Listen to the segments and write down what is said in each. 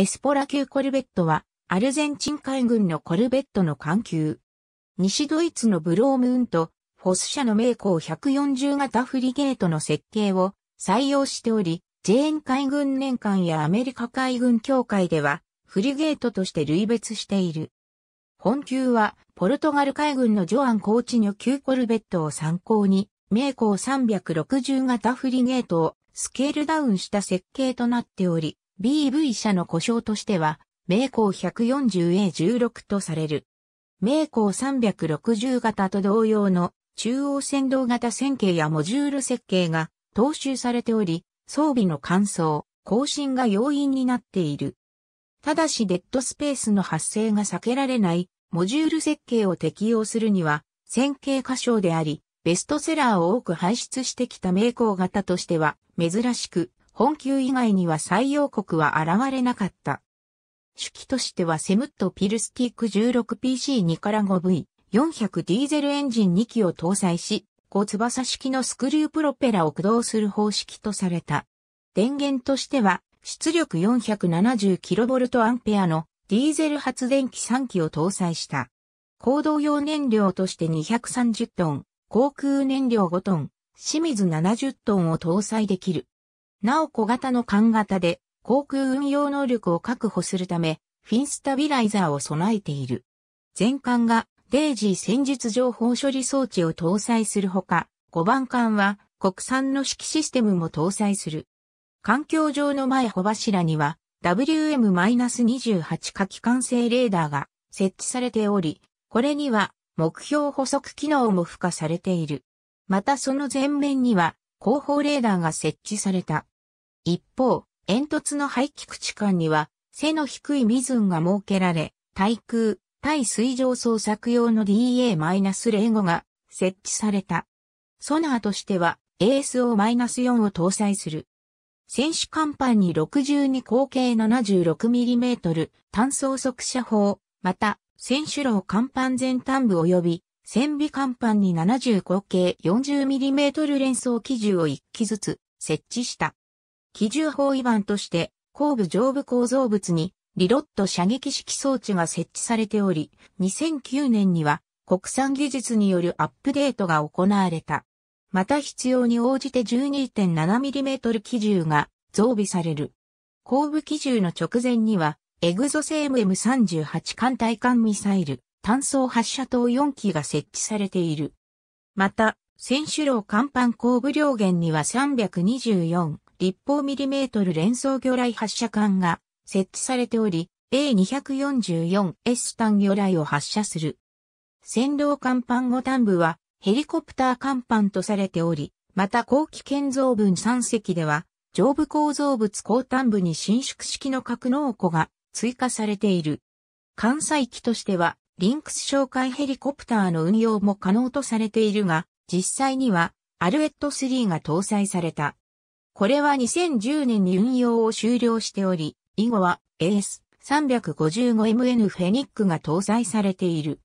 エスポラ級コルベットは、アルゼンチン海軍のコルベットの艦級。西ドイツのブロームーンと、フォス社の名工140型フリゲートの設計を採用しており、ジェーン海軍年間やアメリカ海軍協会では、フリゲートとして類別している。本級は、ポルトガル海軍のジョアン・コーチニョ級コルベットを参考に、名工360型フリゲートをスケールダウンした設計となっており、BV 社の故障としては、名工 140A16 とされる。名工360型と同様の中央線導型線形やモジュール設計が踏襲されており、装備の乾燥、更新が要因になっている。ただしデッドスペースの発生が避けられないモジュール設計を適用するには、線形箇所であり、ベストセラーを多く排出してきた名工型としては珍しく、本級以外には採用国は現れなかった。主機としてはセムットピルスティック 16PC2 から 5V400 ディーゼルエンジン2機を搭載し、5翼式のスクリュープロペラを駆動する方式とされた。電源としては出力 470kVA のディーゼル発電機3機を搭載した。行動用燃料として230トン、航空燃料5トン、清水70トンを搭載できる。なお小型の艦型で航空運用能力を確保するため、フィンスタビライザーを備えている。全艦がデイジー戦術情報処理装置を搭載するほか、5番艦は国産の式システムも搭載する。環境上の前帆柱には WM-28 火器管制レーダーが設置されており、これには目標補足機能も付加されている。またその前面には後方レーダーが設置された。一方、煙突の排気口間には、背の低いミズンが設けられ、対空、対水上捜索用の DA-05 が設置された。ソナーとしては ASO-4 を搭載する。選手甲板に62口径 76mm 単装速射砲、また、選手楼甲板全端部及び戦尾甲板に75系 40mm 連装機銃を1機ずつ設置した。機銃包囲板として後部上部構造物にリロット射撃式装置が設置されており、2009年には国産技術によるアップデートが行われた。また必要に応じて 12.7mm 機銃が増備される。後部機銃の直前にはエグゾセーム M38 艦隊艦ミサイル、単装発射灯4機が設置されている。また、選手楼甲板後部両舷には324立方ミリメートル連装魚雷発射管が設置されており、A244S 単魚雷を発射する。線路甲板後端部はヘリコプター甲板とされており、また後期建造分3隻では、上部構造物後端部に伸縮式の格納庫が追加されている。関西機としてはリンクス紹介ヘリコプターの運用も可能とされているが、実際にはアルエット3が搭載された。これは2010年に運用を終了しており、以後は AS355MN フェニックが搭載されている。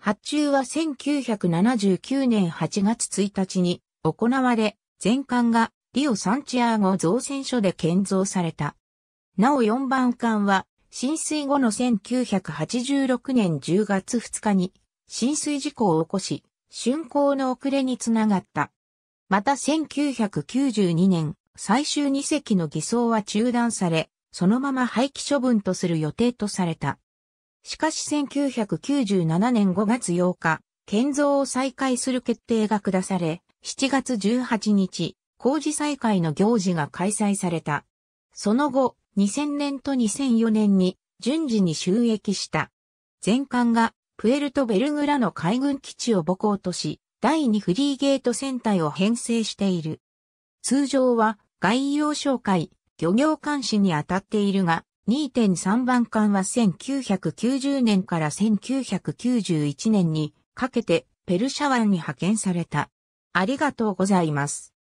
発注は1979年8月1日に行われ、全艦がリオ・サンチアーゴ造船所で建造された。なお4番艦は浸水後の1986年10月2日に浸水事故を起こし、竣工の遅れにつながった。また1992年、最終2隻の偽装は中断され、そのまま廃棄処分とする予定とされた。しかし1997年5月8日、建造を再開する決定が下され、7月18日、工事再開の行事が開催された。その後、2000年と2004年に順次に収益した。前艦がプエルトベルグラの海軍基地を母港とし、第2フリーゲート船体を編成している。通常は外洋商会、漁業監視に当たっているが、2.3番艦は1990年から1991年にかけてペルシャ湾に派遣された。ありがとうございます。